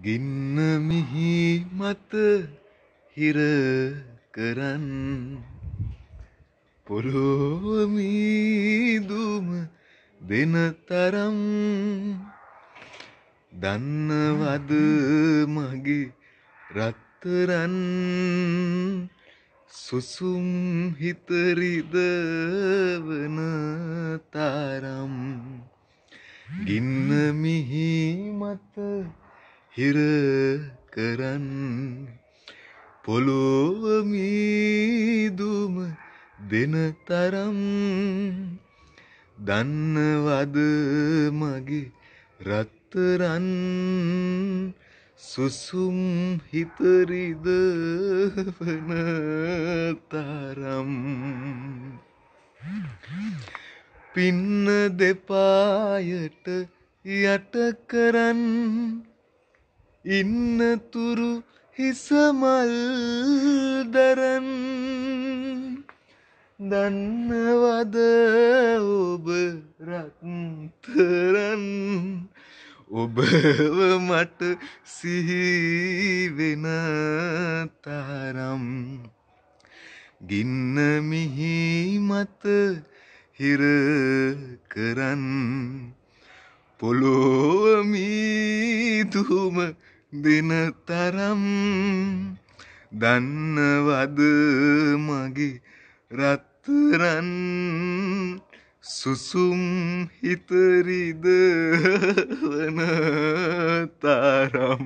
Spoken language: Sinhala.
ගින්න මිහි මත හිර කරන් පොළොවමීදුම දෙන තරම් දන්නවද මගේ රත්තරන් සුසුම් හිතරිදවන තරම් ගින්න මිහි මත හිර කරන් පොළොවමීදුම දෙන තරම් දන්නවද මගේ රත්තරන් සුසුම් හිතරිද වන තරම් පින්න දෙපායට යට කරන්න ඉන්නතුරු හිසමල් දරන් දන්නවද ඔබ රත්තරන් ඔබව මට සිහිවෙන තරම් ගින්න මිහි මත හිර කරන් පොලෝවමී සිතුහුම දෙන තරම් දන්නවද මගේ රත්තරන් සුසුම් හිතරිද වන තරම්